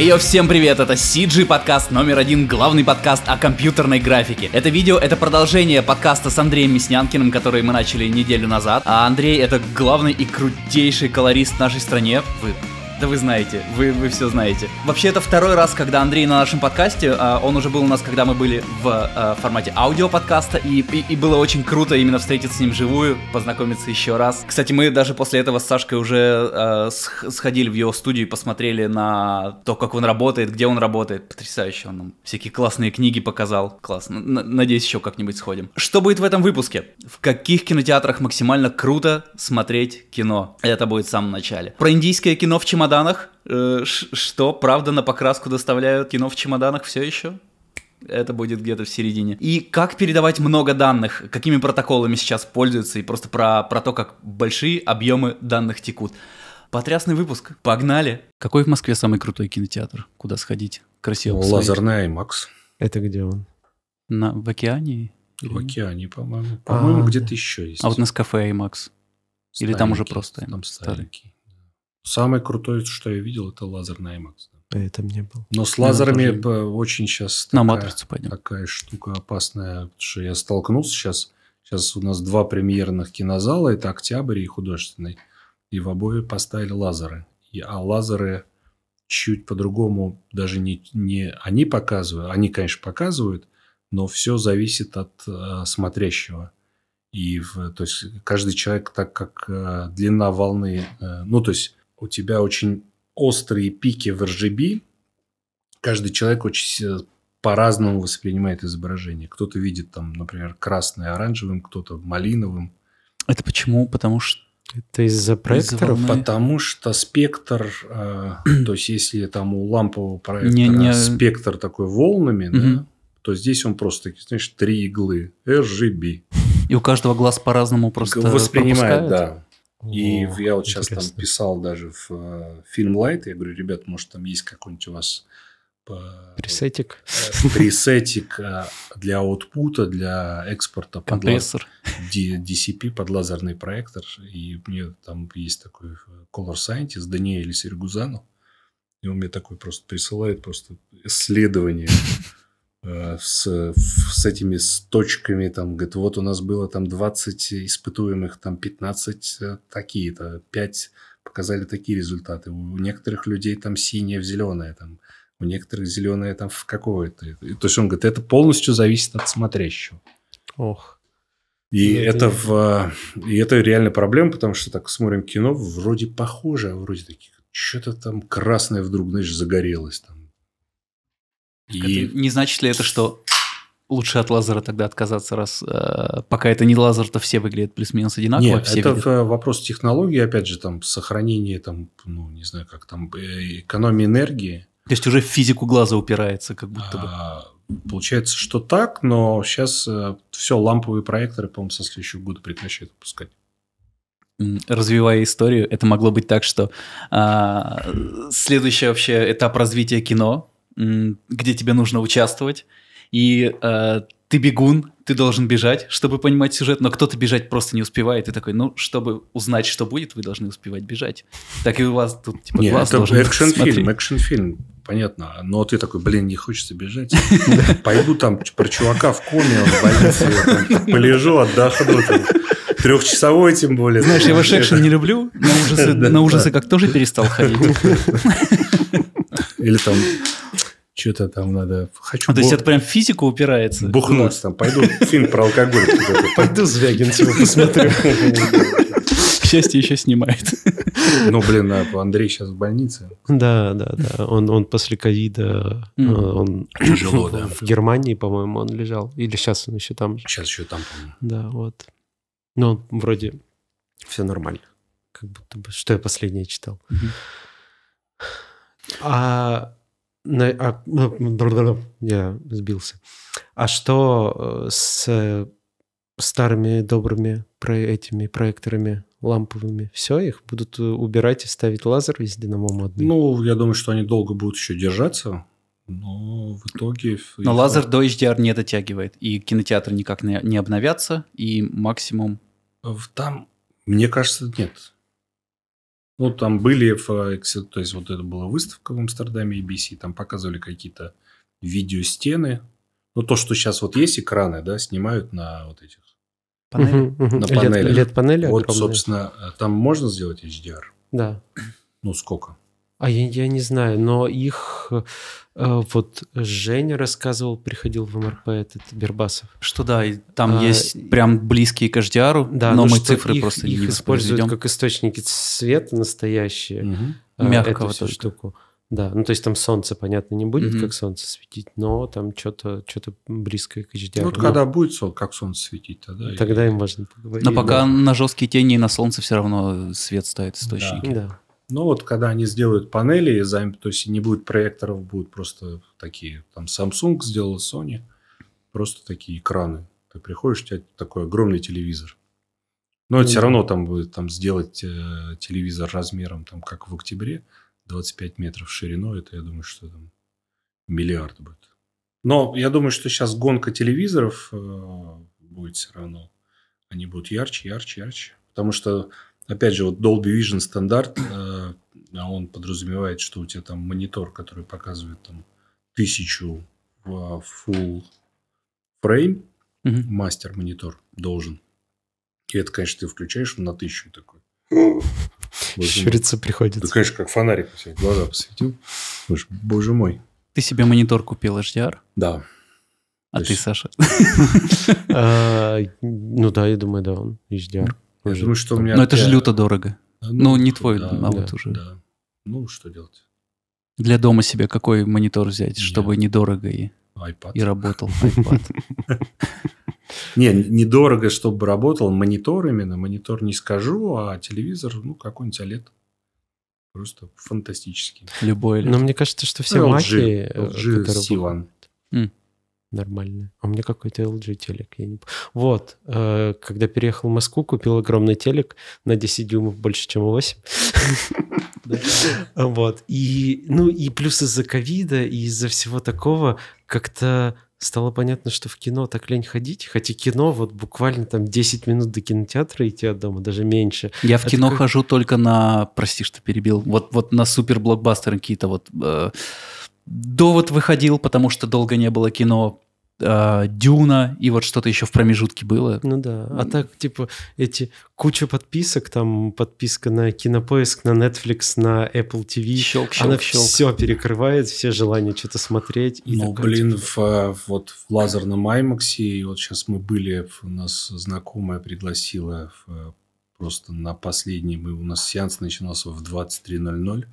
Йо, всем привет, это CG подкаст номер один, главный подкаст о компьютерной графике. Это видео, это продолжение подкаста с Андреем Мяснянкиным, который мы начали неделю назад. А Андрей это главный и крутейший колорист в нашей стране. Вы да вы знаете, вы, вы все знаете. Вообще, это второй раз, когда Андрей на нашем подкасте, а, он уже был у нас, когда мы были в а, формате аудиоподкаста, и, и, и было очень круто именно встретиться с ним живую, познакомиться еще раз. Кстати, мы даже после этого с Сашкой уже а, сходили в его студию и посмотрели на то, как он работает, где он работает. Потрясающе он нам всякие классные книги показал. Классно. Надеюсь, еще как-нибудь сходим. Что будет в этом выпуске? В каких кинотеатрах максимально круто смотреть кино? Это будет в самом начале. Про индийское кино в чемодане чемоданах, э, что, правда, на покраску доставляют кино в чемоданах все еще? Это будет где-то в середине. И как передавать много данных, какими протоколами сейчас пользуются, и просто про, про то, как большие объемы данных текут. Потрясный выпуск. Погнали. Какой в Москве самый крутой кинотеатр? Куда сходить? Красиво ну, посмотреть. Лазерная IMAX. Это где он? На, в океане? Или... В океане, по-моему. По-моему, а, где-то да. еще есть. А вот на кафе IMAX. макс Или там уже просто там старенький. Самое крутое, что я видел, это лазер на IMAX. А это мне был. Но с ну, лазерами тоже... очень сейчас такая, на матрицу пойдем. такая штука опасная, потому что я столкнулся сейчас. Сейчас у нас два премьерных кинозала, это «Октябрь» и «Художественный». И в обои поставили лазеры. И, а лазеры чуть по-другому, даже не, не они показывают, они, конечно, показывают, но все зависит от э, смотрящего. И в, то есть каждый человек, так как э, длина волны, э, ну то есть у тебя очень острые пики в RGB. Каждый человек очень по-разному воспринимает изображение. Кто-то видит там, например, красное оранжевым, кто-то малиновым. Это почему? Потому что это из-за проекторов? Из Потому что спектр, э, то есть если там у лампового проектора не, не... спектр такой волнами, угу. да, то здесь он просто, знаешь, три иглы RGB. И у каждого глаз по-разному просто воспринимает, пропускает. да. И О, я вот сейчас интересно. там писал даже в э, фильм Light, я говорю, ребят, может там есть какой-нибудь у вас пресетик, э, пресетик э, для аутпута, для экспорта компрессор, под DCP под лазерный проектор, и мне там есть такой Color Scientist Даниэль Сергузанов, и он мне такой просто присылает просто исследование Э, с, с этими с точками, там, говорит, вот у нас было там 20 испытуемых, там 15 э, такие-то, 5 показали такие результаты. У некоторых людей там синее в зеленое, там, у некоторых зеленое там в какое-то. То есть он говорит, это полностью зависит от смотрящего. Ох. И ну, это, это в, и это реально проблема, потому что так смотрим кино, вроде похоже, а вроде таких, что-то там красное вдруг, знаешь, загорелось там и... Это не значит ли это, что лучше от лазера тогда отказаться, раз э, пока это не лазер, то все выглядят плюс-минус одинаково. Нет, все это выглядят... Э, вопрос технологии, опять же, там сохранение, там, ну, не знаю, как там, э, экономии энергии. То есть уже в физику глаза упирается, как будто бы. А, получается, что так, но сейчас э, все, ламповые проекторы, по-моему, со следующего года прекращают пускать. развивая историю, это могло быть так, что а, следующий вообще этап развития кино где тебе нужно участвовать. И э, ты бегун, ты должен бежать, чтобы понимать сюжет, но кто-то бежать просто не успевает. И такой, ну, чтобы узнать, что будет, вы должны успевать бежать. Так и у вас тут, типа, Нет, глаз это должен экшн-фильм, экшн-фильм, понятно. Но ты такой, блин, не хочется бежать. Пойду там про чувака в коме, он в больнице, полежу, отдохну. Трехчасовой, тем более. Знаешь, я ваш экшен не люблю, на ужасы на ужасы как тоже перестал ходить. Или там что-то там надо... Хочу а, то есть это прям физику упирается? Бухнуть да. там. Пойду фильм про алкоголь. Пойду Звягинцева посмотрю. К счастью, еще снимает. Ну, блин, а Андрей сейчас в больнице. Да, да, да. Он, он после ковида... Э, он Тяжело, да. В Германии, по-моему, он лежал. Или сейчас он еще там. Сейчас еще там, по Да, вот. Но ну, вроде все нормально. Как будто бы... Что я последнее читал. А а, ну, я сбился. А что э, с старыми добрыми про этими проекторами ламповыми? Все, их будут э, убирать и ставить лазер из динамо модный? Ну, я думаю, что они долго будут еще держаться. Но в итоге... Но лазер до HDR не дотягивает, и кинотеатры никак не обновятся, и максимум... Э, там, мне кажется, нет. Ну, там были, э, то есть вот это была выставка в Амстердаме ABC, там показывали какие-то видеостены. Ну, то, что сейчас вот есть экраны, да, снимают на вот этих... Панели? На панелях. Лет, панели Вот, огромные. собственно, э, там можно сделать HDR? Да. Ну, сколько? А я, я не знаю, но их э, вот Женя рассказывал, приходил в МРП этот Бербасов. Что да, и там а, есть прям близкие к HDR, да, но ну, мы цифры их, просто их не используют как источники света настоящие. Угу. Мягкого эту всю только. штуку. Да, ну то есть там солнце, понятно, не будет mm как солнце светить, но там что-то что близкое к HDR. Ну, вот ну, когда будет солнце, как солнце светить, тогда... Тогда и... им важно. поговорить. Но пока да. на жесткие тени и на солнце все равно свет ставит источники. Да. да. Ну вот, когда они сделают панели, то есть не будет проекторов, будут просто такие, там Samsung сделала, Sony, просто такие экраны. Ты приходишь, у тебя такой огромный телевизор. Но ну, все равно там будет там сделать э, телевизор размером, там, как в октябре, 25 метров шириной, это я думаю, что там миллиард будет. Но я думаю, что сейчас гонка телевизоров э, будет все равно. Они будут ярче, ярче, ярче. Потому что Опять же, вот Dolby Vision стандарт, э, а он подразумевает, что у тебя там монитор, который показывает там тысячу в а, full frame, угу. мастер монитор должен. И это, конечно, ты включаешь на тысячу такой. Щуриться приходится. Да, конечно, как фонарик все, глаза посветил. Боже, боже мой. Ты себе монитор купил HDR? Да. А ты, Саша? А, ну да, я думаю, да, он HDR. Какой Потому что у меня... Но ну, это же люто дорого. А, ну, ну не твой, да, а да, уже. Да. Ну, что делать? Для дома себе какой монитор взять, Нет. чтобы недорого и, iPad. и работал iPad? Не, недорого, чтобы работал монитор именно. Монитор не скажу, а телевизор, ну, какой-нибудь OLED. Просто фантастический. Любой Но мне кажется, что все ну, маки... LG, э, LG нормальная. А у меня какой-то LG телек. Я не... Вот, э, когда переехал в Москву, купил огромный телек на 10 дюймов больше, чем 8. Вот. И, ну, и плюс из-за ковида, и из-за всего такого как-то стало понятно, что в кино так лень ходить. Хотя кино вот буквально там 10 минут до кинотеатра идти от дома, даже меньше. Я в а кино хожу только на, прости, что перебил, вот, вот на супер-блокбастеры какие-то вот э, Довод выходил, потому что долго не было кино. А, Дюна и вот что-то еще в промежутке было. Ну да, а так типа эти куча подписок, там подписка на Кинопоиск, на Netflix, на Apple TV, щелк, щелк, она щелк. все перекрывает, все желания что-то смотреть. И ну такой, блин, типа... в, а, вот в лазерном IMAX, и вот сейчас мы были, у нас знакомая пригласила в, а, просто на последний, мы, у нас сеанс начинался в 23.00,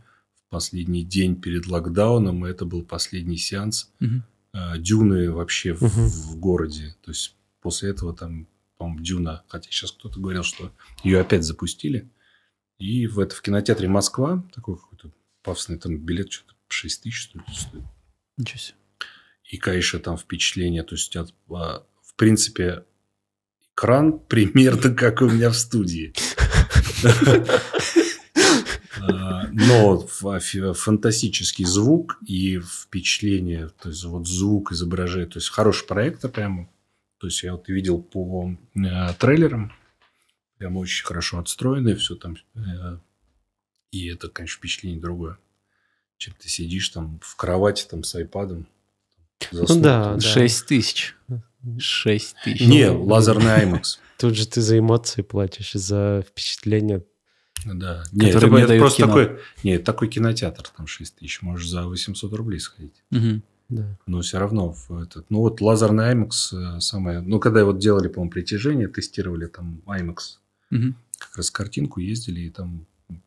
последний день перед локдауном, и это был последний сеанс угу. э, Дюны вообще угу. в, в городе. То есть после этого там, по-моему, Дюна, хотя сейчас кто-то говорил, что ее опять запустили. И в, это, в кинотеатре Москва, такой какой-то пафосный там билет, что-то 6 тысяч, что ли, стоит. Ничего себе. И, конечно, там впечатление, то есть, от, а, в принципе, экран примерно как у меня в студии. Но фантастический звук и впечатление, то есть вот звук изображает, то есть хороший проект прямо. То есть я вот видел по э, трейлерам, прямо очень хорошо отстроенное все там. Э, и это, конечно, впечатление другое, чем ты сидишь там в кровати там с айпадом. ну да, там. да. 6 тысяч. 6 тысяч. Не, лазерный IMAX. Тут же ты за эмоции платишь, за впечатление да. Нет, это, просто кино. такой, нет, такой кинотеатр, там 6 тысяч, можешь за 800 рублей сходить. Угу. Да. Но все равно в этот... Ну, вот лазерный IMAX э, самое... Ну, когда вот делали, по-моему, притяжение, тестировали там IMAX, угу. как раз картинку ездили, и там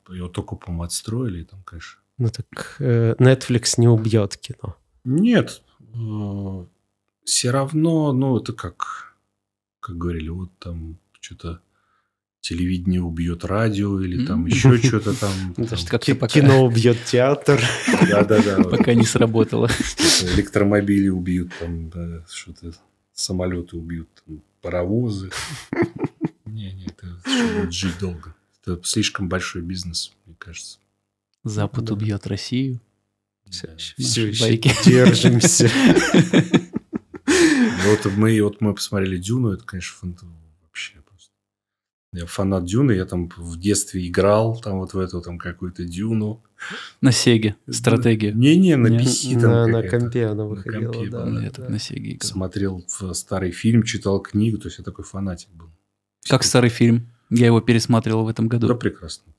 его только, по-моему, отстроили, и там, конечно... Ну, так э, Netflix не убьет кино. Нет. Э, все равно, ну, это как... Как говорили, вот там что-то телевидение убьет радио или там еще что-то там. Кино убьет театр. Да-да-да. Пока не сработало. Электромобили убьют, там что-то самолеты убьют, паровозы. Не-не, это будет жить долго. Это слишком большой бизнес, мне кажется. Запад убьет Россию. Все, все, держимся. Ну, вот мы, вот мы посмотрели Дюну, это, конечно, фантастика я фанат Дюны, я там в детстве играл там вот в эту там какую-то Дюну. На Сеге, стратегия. Не-не, на Нет. PC там На, на компе она выходила, на компе, да, да. Я так на Сеге играл. Смотрел старый фильм, читал книгу, то есть я такой фанатик был. Как Все. старый фильм? Я его пересматривал в этом году. Да, прекрасно.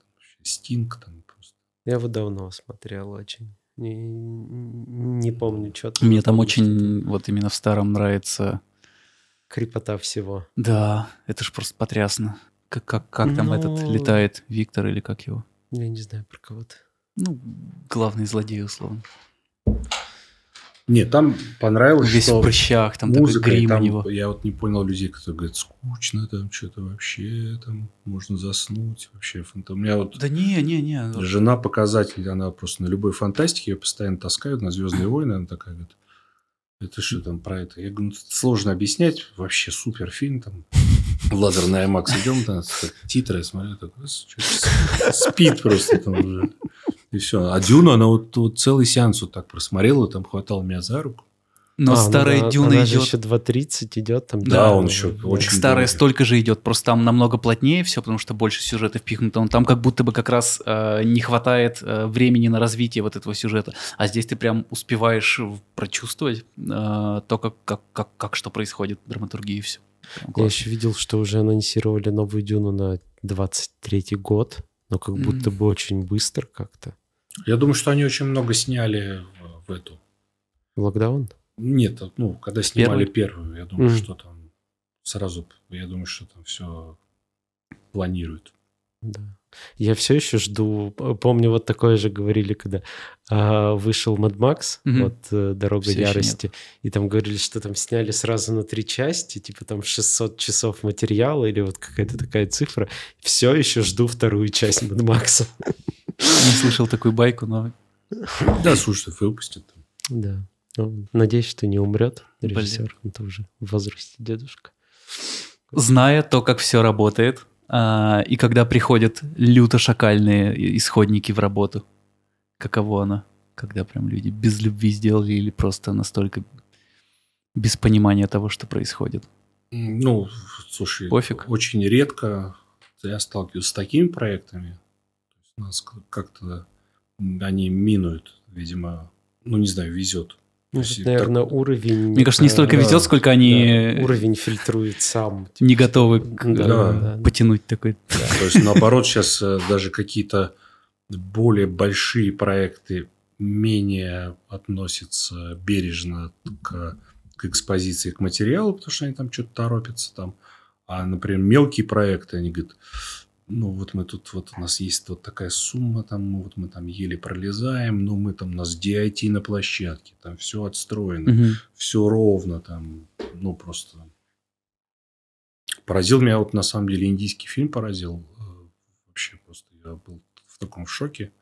Стинг там просто. Я его давно смотрел очень. Не, не помню, что там. Мне там очень, вот именно в старом нравится... Крепота всего. Да, это же просто потрясно. Как, как, как там ну, этот летает Виктор или как его? Я не знаю про кого-то. Ну, главный злодей, условно. Нет, там понравилось, Весь что в прыщах, там музыка, такой грим там, у него. Я вот не понял людей, которые говорят, скучно там, что-то вообще, там можно заснуть, вообще фантом. У меня вот... Да не, не, не. А жена показатель, она просто на любой фантастике, ее постоянно таскают на «Звездные войны», она такая говорит, это что там про это? Я говорю, «Ну, сложно объяснять, вообще супер фильм там. Лазерная Макс идем, там, так, титры, смотрю, так, спит просто там уже. И все. А Дюна, она вот, вот целый сеанс вот так просмотрела, там хватала меня за руку. Но а, ну старая ну, Дюна она идет... еще 2.30 идет там. Да, да он еще да. очень... Старая долгий. столько же идет, просто там намного плотнее все, потому что больше сюжета впихнуто. Но там как будто бы как раз э, не хватает э, времени на развитие вот этого сюжета. А здесь ты прям успеваешь прочувствовать э, то, как, как, как, как что происходит, драматургии и все. Классно. Я еще видел, что уже анонсировали новую Дюну на 23-й год, но как mm-hmm. будто бы очень быстро как-то. Я думаю, что они очень много сняли в эту. Локдаун? Нет, ну, когда снимали первый? первую, я думаю, mm-hmm. что там сразу, я думаю, что там все планируют. Да. Я все еще жду. Помню, вот такое же говорили, когда а, вышел Mad Max, угу. вот э, «Дорога все ярости», и там говорили, что там сняли сразу на три части, типа там 600 часов материала или вот какая-то такая цифра. Все еще жду вторую часть Mad Max. Не слышал такую байку, но... Да, слушай, выпустят. Да. Ну, надеюсь, что не умрет режиссер. Блин. Это уже в возрасте дедушка. Зная то, как все работает, а, и когда приходят люто-шакальные исходники в работу? Каково оно? Когда прям люди без любви сделали или просто настолько без понимания того, что происходит? Ну, слушай, Пофиг. очень редко я сталкиваюсь с такими проектами. У нас как-то они минуют, видимо, ну, не знаю, везет. Значит, ну, наверное, так... уровень... Мне кажется, не столько да, везет, сколько они... Да, уровень фильтрует сам. Типа, не готовы да, да, э, да, потянуть такой. Да, то есть, наоборот, сейчас э, даже какие-то более большие проекты менее относятся бережно к, к экспозиции, к материалу, потому что они там что-то торопятся. Там. А, например, мелкие проекты, они говорят, ну вот мы тут, вот у нас есть вот такая сумма, там, ну, вот мы там еле пролезаем, но ну, мы там, у нас DIT на площадке, там все отстроено, угу. все ровно, там, ну просто... Поразил меня вот на самом деле индийский фильм поразил, э, вообще просто я был в таком шоке.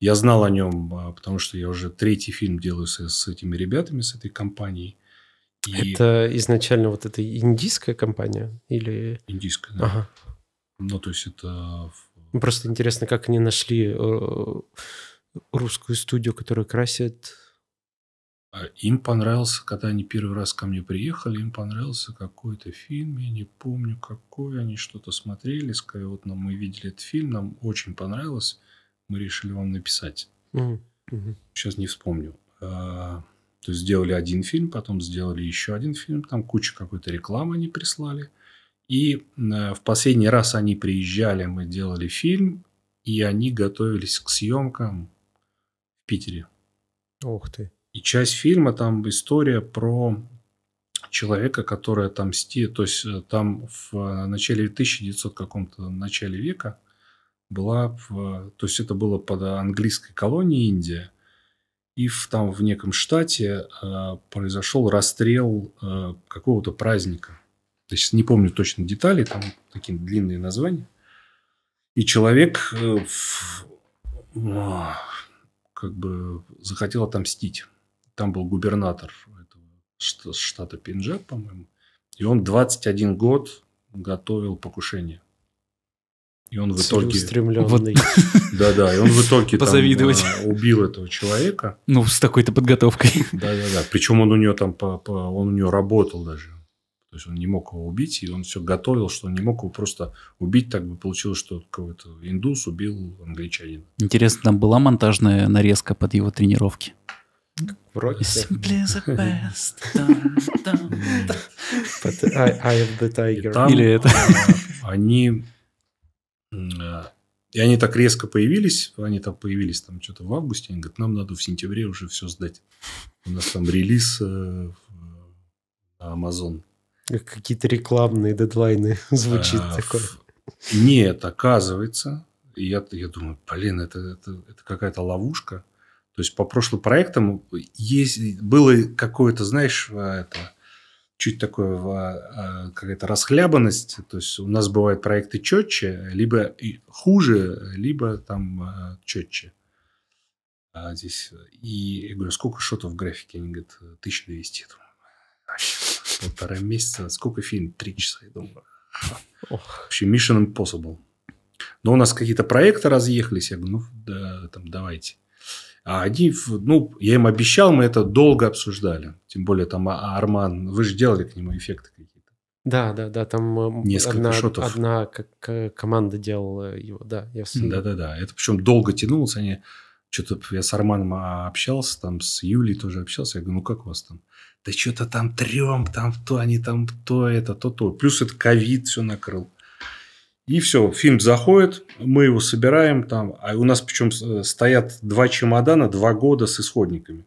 Я знал о нем, а, потому что я уже третий фильм делаю с, с этими ребятами, с этой компанией. И... Это изначально вот эта индийская компания или... Индийская, да. Ага. Ну, то есть это... Ну, просто интересно, как они нашли э, русскую студию, которая красит... А им понравился, когда они первый раз ко мне приехали, им понравился какой-то фильм, я не помню какой, они что-то смотрели, сказали, вот нам мы видели этот фильм, нам очень понравилось, мы решили вам написать. Угу. Сейчас не вспомню. А, то есть сделали один фильм, потом сделали еще один фильм, там куча какой-то рекламы они прислали. И э, в последний раз они приезжали, мы делали фильм, и они готовились к съемкам в Питере. Ух ты. И часть фильма там история про человека, который отомстил. То есть э, там в э, начале 1900 каком-то начале века была, в, то есть это было под английской колонией Индия. И в, там в неком штате э, произошел расстрел э, какого-то праздника. Я сейчас не помню точно детали, там такие длинные названия. И человек э, а, как бы захотел отомстить. Там был губернатор этого штата Пенджаб, по-моему. И он 21 год готовил покушение. И он в итоге... Да-да, и он в итоге Позавидовать. Там, убил этого человека. Ну, с такой-то подготовкой. Да-да-да. Причем он у нее там, по, по, он у нее работал даже. То есть он не мог его убить, и он все готовил, что он не мог его просто убить. Так бы получилось, что какой-то индус убил англичанина. Интересно, там была монтажная нарезка под его тренировки? Вроде Simply the best. I, am the tiger. Или это? А, они... Э, и они так резко появились, они там появились там что-то в августе, они говорят, нам надо в сентябре уже все сдать. У нас там релиз э, на Amazon Какие-то рекламные дедлайны звучит а, такое. Нет, оказывается. Я, я думаю, блин, это, это, это какая-то ловушка. То есть по прошлым проектам есть, было какое-то, знаешь, а, это, чуть такое а, а, какая-то расхлябанность. То есть у нас бывают проекты четче, либо хуже, либо там четче. А здесь и я говорю, сколько шотов в графике? Они говорят, 1200. Я полтора месяца. Сколько фильм? Три часа, я думаю. Ох. Вообще, Mission Impossible. Но у нас какие-то проекты разъехались. Я говорю, ну, да, там, давайте. А они, ну, я им обещал, мы это долго обсуждали. Тем более, там, а, а Арман, вы же делали к нему эффекты какие-то. Да, да, да, там э, Несколько одна, шотов. одна как, э, команда делала его, да. да, да, да. Это причем долго тянулось, они что-то я с Арманом а, общался, там с Юлей тоже общался. Я говорю, ну как у вас там? Да что-то там трем, там то, они там то, это, то, то. Плюс это ковид все накрыл. И все, фильм заходит, мы его собираем там. А у нас причем э, стоят два чемодана, два года с исходниками.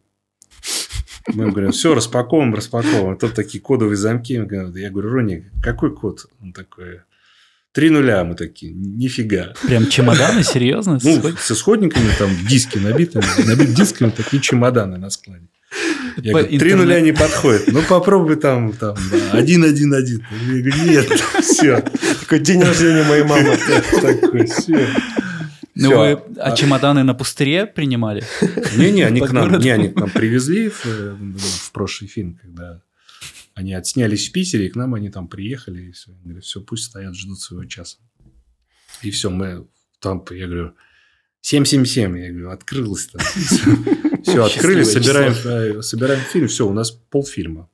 Мы им говорим, все, распаковываем, распаковываем. А тут такие кодовые замки. Я говорю, Рони, какой код? Он такой, Три нуля мы такие, нифига. Прям чемоданы, серьезно? Ну, с исходниками, там диски набиты, набит дисками, такие чемоданы на складе. Я говорю, три нуля не подходит. Ну, попробуй там, там, один, один, один. Я говорю, нет, все. Такой день рождения моей мамы. Такой, все. Ну, вы, а, чемоданы на пустыре принимали? Не-не, они к нам, не, они к нам привезли в э, прошлый фильм, когда они отснялись в Питере, и к нам они там приехали, и все. говорю, все, пусть стоят, ждут своего часа. И все, мы там, я говорю, 777, я говорю, открылось там. Все, открыли, собираем, собираем фильм, все, у нас полфильма.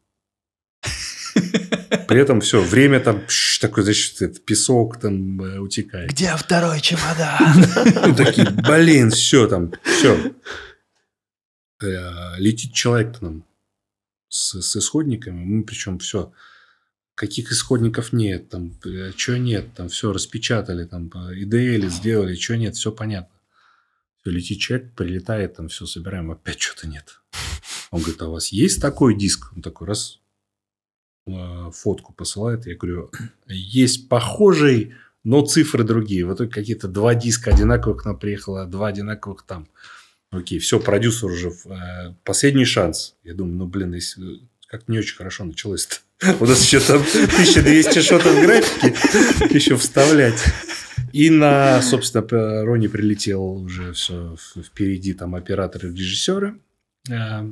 При этом все, время там пш, такой, значит, это, песок там э, утекает. Где второй чемодан? Ну, такие, блин, все там, все. Э, летит человек к нам с, с исходниками. Мы причем все, каких исходников нет, там, э, что нет, там, все распечатали, там, IDL сделали, что нет, все понятно. Все, летит человек, прилетает, там, все собираем, опять что-то нет. Он говорит, а у вас есть такой диск? Он такой, раз, а, фотку посылает, я говорю, есть похожий, но цифры другие. Вот итоге какие-то два диска одинаковых к нам приехало, два одинаковых там. Окей, все, продюсер уже э, последний шанс. Я думаю, ну, блин, э, как не очень хорошо началось-то. У нас еще там 1200 шотов графики еще вставлять. И на, собственно, Рони прилетел уже все впереди, там операторы, режиссеры. Э,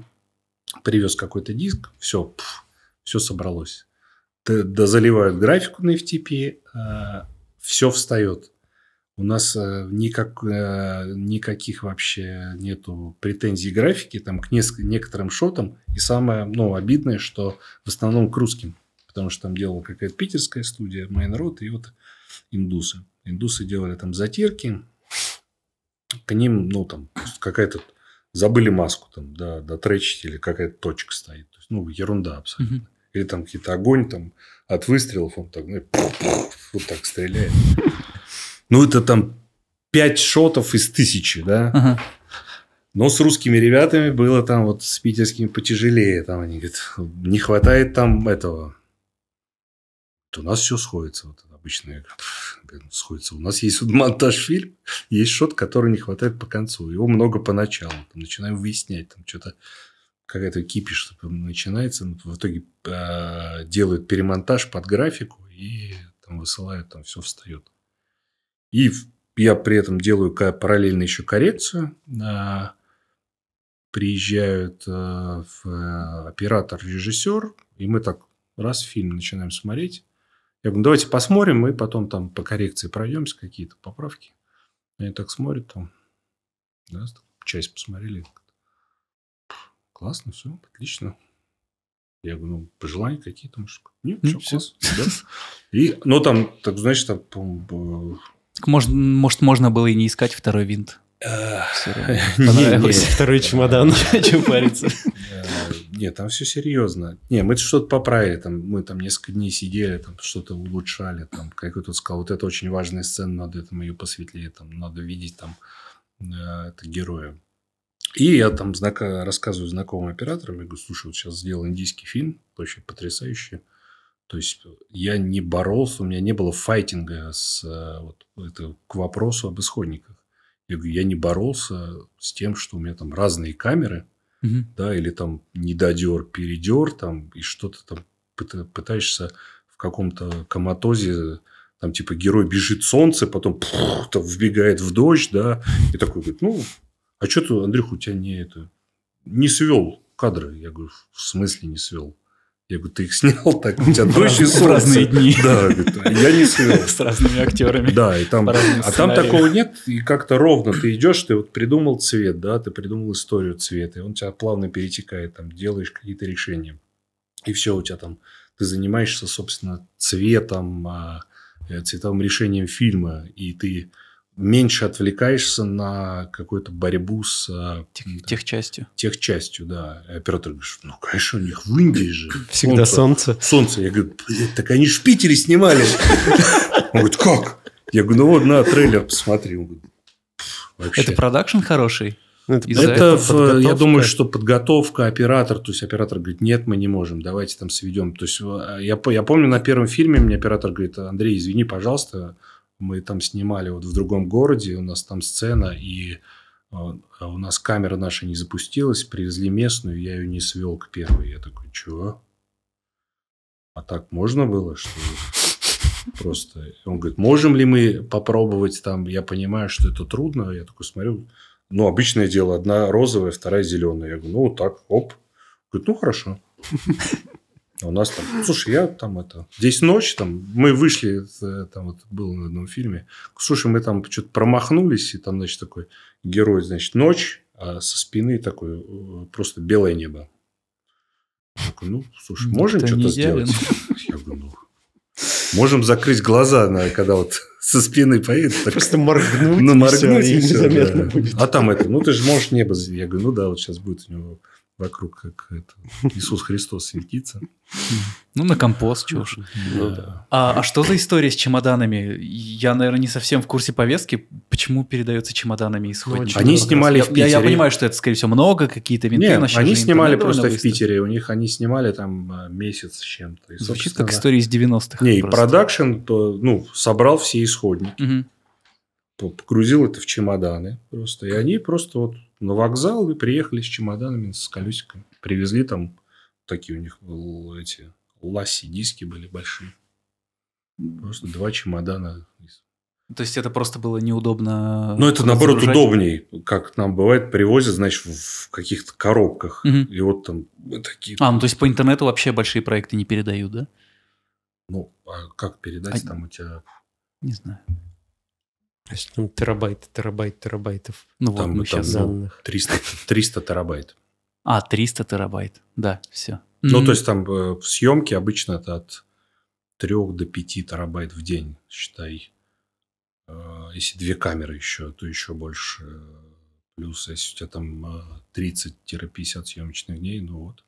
Привез какой-то диск, все, все собралось. Дозаливают графику на FTP, э, все встает. У нас э, никак, э, никаких вообще нету претензий графики там, к неск- некоторым шотам. И самое ну, обидное, что в основном к русским. Потому что там делала какая-то питерская студия, Майнрод и вот индусы. Индусы делали там затирки. К ним, ну, там, какая-то... Забыли маску там, да, дотречить или какая-то точка стоит. То есть, ну, ерунда абсолютно. Или там какие-то огонь там от выстрелов, он так, ну, вот так стреляет ну, это там пять шотов из тысячи, да. Ага. Но с русскими ребятами было там вот с питерскими потяжелее. Там они говорят, не хватает там этого. Вот у нас все сходится. Вот обычно я говорю, сходится. У нас есть вот монтаж фильм, есть шот, который не хватает по концу. Его много поначалу. Там начинаем выяснять, там что-то какая-то кипиш начинается. Ну, в итоге э, делают перемонтаж под графику и там высылают, там все встает. И я при этом делаю параллельно еще коррекцию. А, приезжают э, э, оператор, режиссер, и мы так раз фильм начинаем смотреть. Я говорю, «Ну, давайте посмотрим, мы потом там по коррекции пройдемся, какие-то поправки. Они так смотрят, там, да, часть посмотрели. Классно, все, отлично. Я говорю, ну, пожелания какие-то, может? Нет, ну, все, класс. Да? И, ну, там, так, значит, там, может, может, можно было и не искать второй винт. Понравился второй чемодан, чем париться. Нет, там все серьезно. Не, мы что-то поправили, там, мы там несколько дней сидели, там что-то улучшали, там, как кто-то сказал, вот это очень важная сцена, надо этому ее посветлее, там, надо видеть там э, это героя. И я там знак... рассказываю знакомым операторам, я говорю, слушай, вот сейчас сделал индийский фильм, вообще потрясающий. То есть э, я не боролся, у меня не было файтинга с, э, вот, это, к вопросу об исходниках. Я говорю, я не боролся с тем, что у меня там разные камеры, угу. да, или там недодер, передер, там, и что-то там пытаешься в каком-то коматозе там типа герой бежит солнце, потом пфф, там, вбегает в дождь, да, и такой говорит, ну, а что ты, Андрюха, у тебя не это, не свел кадры? Я говорю, в смысле не свел? Я говорю, ты их снял так? У тебя ночью в разные дни. Да, я не снял. С разными актерами. Да, и там, а там такого нет, и как-то ровно ты идешь, ты вот придумал цвет, да, ты придумал историю цвета, и он у тебя плавно перетекает, там, делаешь какие-то решения. И все, у тебя там, ты занимаешься, собственно, цветом, а, э, цветовым решением фильма, и ты меньше отвлекаешься на какую-то борьбу с... Э, тех, да, тех частью, да. И оператор говорит, ну, конечно, у них в Индии же. Всегда солнце. Солнце. Я говорю, так они же в Питере снимали. Он говорит, как? Я говорю, ну вот, на трейлер посмотри. Это продакшн хороший? Это, это в, я думаю, что подготовка, оператор, то есть оператор говорит, нет, мы не можем, давайте там сведем. То есть э, я, я помню на первом фильме мне оператор говорит, Андрей, извини, пожалуйста, мы там снимали вот в другом городе, у нас там сцена, и а, а у нас камера наша не запустилась, привезли местную, я ее не свел к первой. Я такой, чего? А так можно было, что просто... Он говорит, можем ли мы попробовать там? Я понимаю, что это трудно. Я такой смотрю, ну, обычное дело, одна розовая, вторая зеленая. Я говорю, ну, вот так, оп. Говорит, ну, хорошо. А у нас там, слушай, я там это, здесь ночь, там, мы вышли, э, там вот был на одном фильме, слушай, мы там что-то промахнулись, и там, значит, такой герой, значит, ночь, а со спины такой э, просто белое небо. Такой, ну, слушай, можем Это что-то сделать? Я говорю, ну, можем закрыть глаза, когда вот со спины поедет. Так, Просто моргнуть, ну, моргнуть и все, и все незаметно да. будет. А там это, ну, ты же можешь небо... Я говорю, ну, да, вот сейчас будет у него вокруг, как это, Иисус Христос светится. Ну, на компост, чего уж. Ну а, а, что за история с чемоданами? Я, наверное, не совсем в курсе повестки. Почему передается чемоданами исходники? Они снимали в Питере. Я, понимаю, что это, скорее всего, много, какие-то винты. Нет, они снимали ну, просто в Питере. У них они снимали там а, месяц с чем-то. И, Звучит как история из 90-х. Не, и продакшн то, ну, собрал все исходники. Погрузил это в чемоданы просто. И они просто вот на вокзал и приехали с чемоданами, с колесиками. Привезли там, такие у них был, эти ласси диски были большие. Просто два чемодана. То есть это просто было неудобно. Ну, это наоборот загружать? удобней. Как нам бывает, привозят, значит, в каких-то коробках. Угу. И вот там такие. А, ну то есть по интернету вообще большие проекты не передают, да? Ну, а как передать а... там у тебя. Не знаю. Значит, ну, там терабайты, терабайт терабайтов. Ну вот, мы там, сейчас ну, данных. 300, 300 терабайт. А, 300 терабайт, да, все. Ну, то есть там э, съемки обычно это от 3 до 5 терабайт в день, считай. Э, если две камеры еще, то еще больше. Э, плюс, если у тебя там 30-50 э, съемочных дней, ну вот,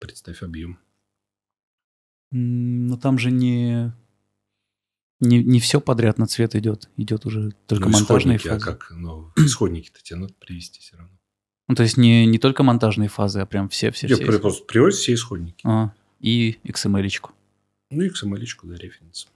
представь объем. Но там же не не, не все подряд на цвет идет, идет уже только ну, монтажные а фазы. А как? Ну, исходники-то тебе надо привести все равно. Ну, то есть не, не только монтажные фазы, а прям все-все-все. Я все, просто привозишь все исходники. А, и XML-очку. Эм ну, XML-очку, эм да, референс.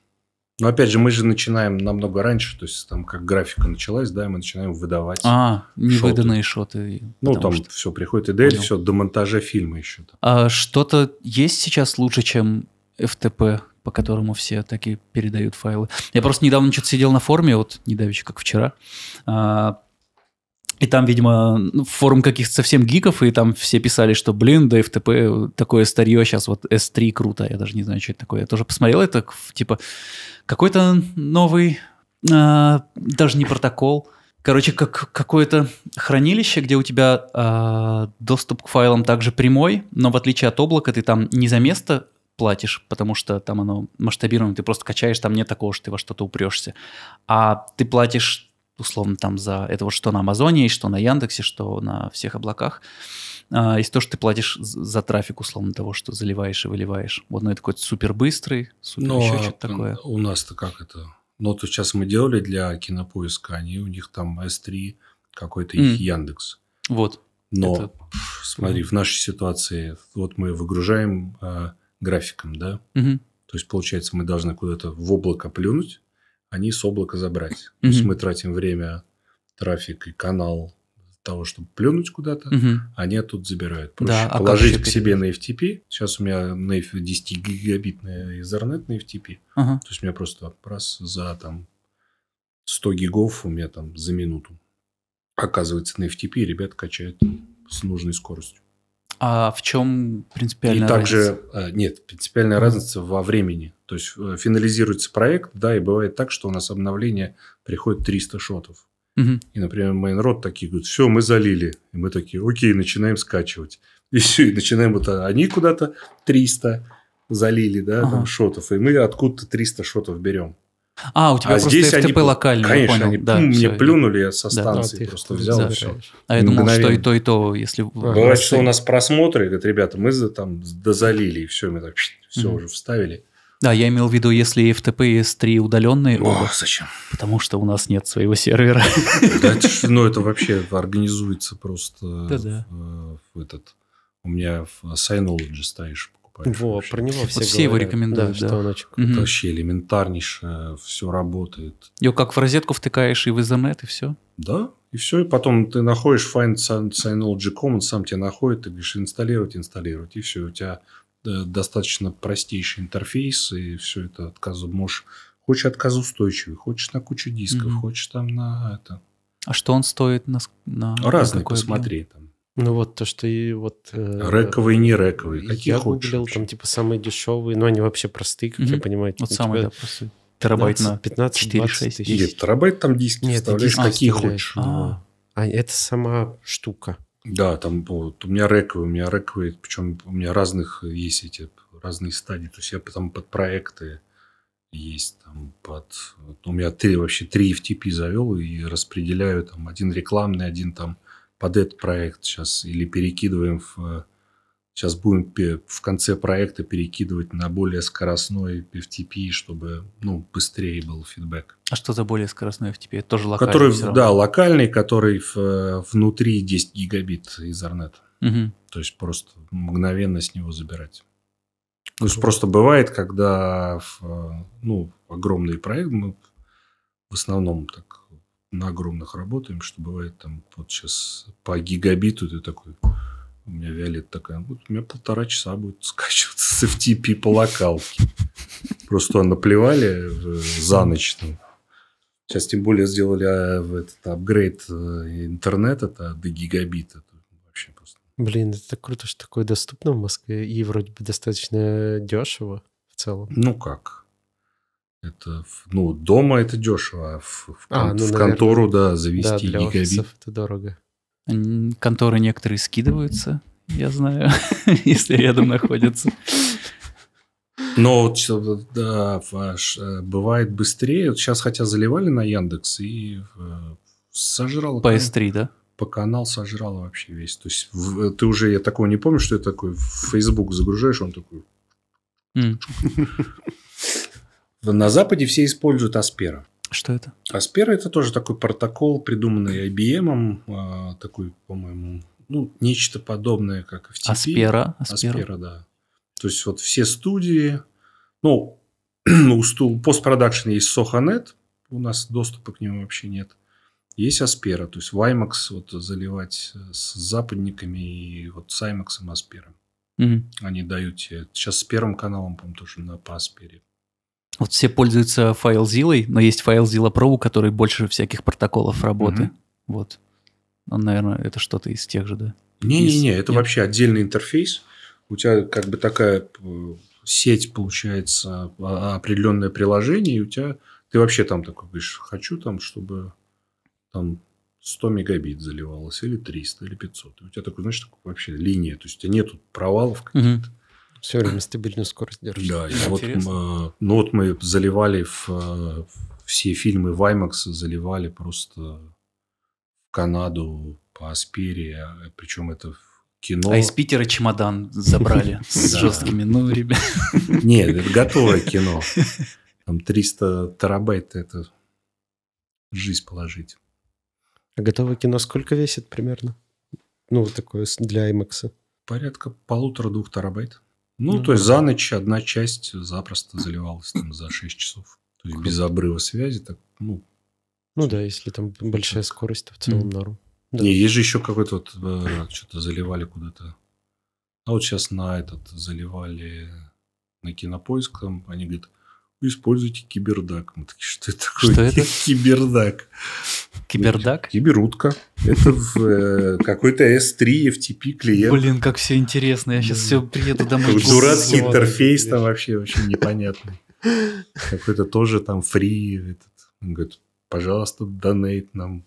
Но опять же, мы же начинаем намного раньше, то есть там как графика началась, да, мы начинаем выдавать. А, невыданные шоты. шоты ну, там что... все приходит и DL, все, до монтажа фильма еще. Там. А что-то есть сейчас лучше, чем FTP? по которому все так и передают файлы. Я просто недавно что-то сидел на форуме, вот недавеча, как вчера, а, и там, видимо, ну, форум каких-то совсем гиков, и там все писали, что, блин, да FTP такое старье сейчас, вот S3 круто, я даже не знаю, что это такое. Я тоже посмотрел это, типа, какой-то новый, а, даже не протокол, короче, как какое-то хранилище, где у тебя а, доступ к файлам также прямой, но в отличие от облака ты там не за место платишь, потому что там оно масштабировано, ты просто качаешь, там нет такого, что ты во что-то упрешься. А ты платишь условно там за это вот что на Амазоне что на Яндексе, что на всех облаках. А, есть то, что ты платишь за трафик, условно, того, что заливаешь и выливаешь. Вот, ну, это какой-то супер быстрый, супер Но еще что-то такое. У нас-то как это? Ну, то сейчас мы делали для кинопоиска, они у них там S3, какой-то их mm. Яндекс. Вот. Но, это... смотри, mm. в нашей ситуации, вот мы выгружаем а, графиком, да? Угу. То есть, получается, мы должны куда-то в облако плюнуть, а не с облака забрать. Угу. То есть, мы тратим время, трафик и канал того, чтобы плюнуть куда-то, угу. они оттуда забирают. Проще да, положить к себе на FTP. Сейчас у меня на 10-гигабитный Ethernet на FTP. Ага. То есть, у меня просто раз за там 100 гигов у меня там за минуту. Оказывается, на FTP ребят качают с нужной скоростью. А в чем принципиальная разница? и разница? также, Нет, принципиальная разница во времени. То есть э, финализируется проект, да, и бывает так, что у нас обновление приходит 300 шотов. mm И, например, Майнрод такие говорят, все, мы залили. И мы такие, окей, начинаем скачивать. И все, и начинаем вот а, они куда-то 300 залили, да, ага. там шотов. И мы откуда-то 300 шотов берем. А, у тебя а просто здесь FTP они... локальный, Конечно, понял. Они... Да, мне все, плюнули, я со станции да, просто взял и все. А я думал, что и то, и то, если... Бывает, что у нас просмотры, говорят, ребята, мы там дозалили, и все, мы так все mm-hmm. уже вставили. Да, я имел в виду, если FTP и S3 удаленные О, оба. зачем? Потому что у нас нет своего сервера. ну, это вообще организуется просто в этот... У меня в Synology стоишь покупаешь. Во, вообще. про него все, вот все говорят, его рекомендуют, да, да. Что он очень Угу. Вообще элементарнейшее, все работает. Ее как в розетку втыкаешь и в Ethernet, и все? Да, и все. И потом ты находишь Find Synology.com, он сам тебя находит, ты говоришь инсталлировать, инсталлировать, и все. У тебя э, достаточно простейший интерфейс, и все это отказу можешь... Хочешь отказоустойчивый, хочешь на кучу дисков, угу. хочешь там на это... А что он стоит на... на Разный, посмотри. Объем? Ну вот то, что и вот... Э, рековые не рековые. Какие я хочешь? гуглил, там типа самые дешевые, но они вообще простые, как угу. я понимаю. Вот самые, да, простые. Терабайт 15, на 15, 4, 20 тысяч. Нет, терабайт там диски Нет, вставляешь, диски какие хочешь. Ну. А, а это сама штука. Да, там вот, у меня рековые, у меня рековые, причем у меня разных есть эти разные стадии. То есть я там под проекты есть там под... Вот, у меня три, вообще три FTP завел и распределяю там один рекламный, один там под этот проект сейчас или перекидываем в... Сейчас э, будем в конце проекта перекидывать на более скоростной FTP, чтобы ну, быстрее был фидбэк. А что за более скоростной FTP? Это тоже локальный? Который, да, локальный, который в, э, внутри 10 гигабит Ethernet. Угу. То есть просто мгновенно с него забирать. То есть просто бывает, когда в, э, ну, огромный проект, мы в основном так на огромных работаем, что бывает там вот сейчас по гигабиту ты такой, у меня Виолетта такая, вот у меня полтора часа будет скачиваться с FTP по локалке. Просто наплевали э, за ночь. Там. Сейчас тем более сделали э, этот апгрейд э, интернета -то до гигабита. Вообще просто. Блин, это круто, что такое доступно в Москве и вроде бы достаточно дешево в целом. Ну как, это, ну, дома это дешево, а в, в, а, ну, в контору, да, завести да, для гигабит. это дорого. Конторы некоторые скидываются, я знаю, если рядом находятся. Но вот да, э, бывает быстрее. Сейчас хотя заливали на Яндекс и э, сожрал. PS3, да? по канал сожрал вообще весь. То есть в, э, ты уже, я такого не помню, что я такой в Facebook загружаешь, он такой... На Западе все используют Аспера. Что это? Аспера – это тоже такой протокол, придуманный IBM, а, такой, по-моему, ну, нечто подобное, как FTP. Аспера? Аспера, Аспера да. То есть, вот все студии, ну, у постпродакшн есть Sohanet, у нас доступа к нему вообще нет. Есть Аспера, то есть Vimax вот заливать э, с западниками и вот с Аймаксом Аспером. Угу. Они дают тебе. Сейчас с первым каналом, по-моему, тоже на по Аспере вот все пользуются FileZilla, но есть FileZilla Pro, у которой больше всяких протоколов работы. Угу. Вот. Ну, наверное, это что-то из тех же, да? Не-не-не, это Нет. вообще отдельный интерфейс. У тебя как бы такая э, сеть, получается, а, определенное приложение, и у тебя... Ты вообще там такой говоришь, хочу там, чтобы там 100 мегабит заливалось, или 300, или 500. И у тебя такой, знаешь, такой вообще линия. То есть, у тебя нет провалов каких-то. Угу все время стабильную скорость держит. Да, и вот, Интересно. А, ну вот мы заливали в, а, все фильмы в IMAX, заливали просто в Канаду по Аспере, а, причем это кино. А из Питера чемодан забрали с жесткими, ну, ребят. Нет, это готовое кино. Там 300 терабайт, это жизнь положить. А готовое кино сколько весит примерно? Ну, вот такое для IMAX. Порядка полутора-двух терабайт. Ну, ну, то есть за ночь одна часть запросто заливалась там за 6 часов. То есть без обрыва связи, так, ну... Ну да, если там большая скорость, то в целом mm. норм. Да. Не, есть же еще какой-то вот, э, что-то заливали куда-то. А вот сейчас на этот заливали на кинопоиск, там они говорят, вы используете кибердак. Мы такие, что это такое? Что это? Кибердак. Кибердак? Киберутка. Это э, какой-то S3 FTP клиент. Блин, как все интересно. Я сейчас все приеду домой. Дурацкий интерфейс там вообще очень непонятный. Какой-то тоже там фри. Этот. Он говорит, пожалуйста, донейт нам.